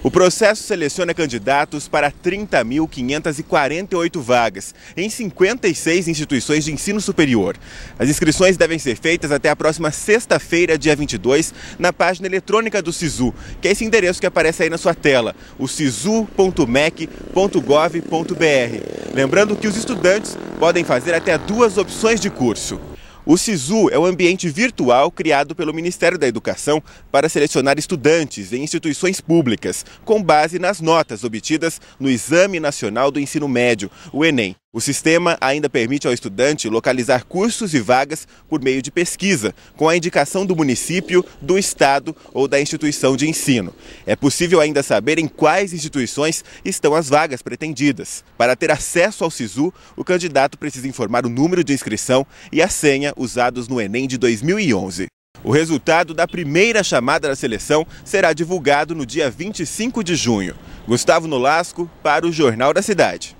O processo seleciona candidatos para 30.548 vagas em 56 instituições de ensino superior. As inscrições devem ser feitas até a próxima sexta-feira, dia 22, na página eletrônica do SISU, que é esse endereço que aparece aí na sua tela, o sisu.mec.gov.br. Lembrando que os estudantes podem fazer até duas opções de curso. O SISU é um ambiente virtual criado pelo Ministério da Educação para selecionar estudantes em instituições públicas, com base nas notas obtidas no Exame Nacional do Ensino Médio, o Enem. O sistema ainda permite ao estudante localizar cursos e vagas por meio de pesquisa, com a indicação do município, do estado ou da instituição de ensino. É possível ainda saber em quais instituições estão as vagas pretendidas. Para ter acesso ao SISU, o candidato precisa informar o número de inscrição e a senha usados no Enem de 2011. O resultado da primeira chamada da seleção será divulgado no dia 25 de junho. Gustavo Nolasco, para o Jornal da Cidade.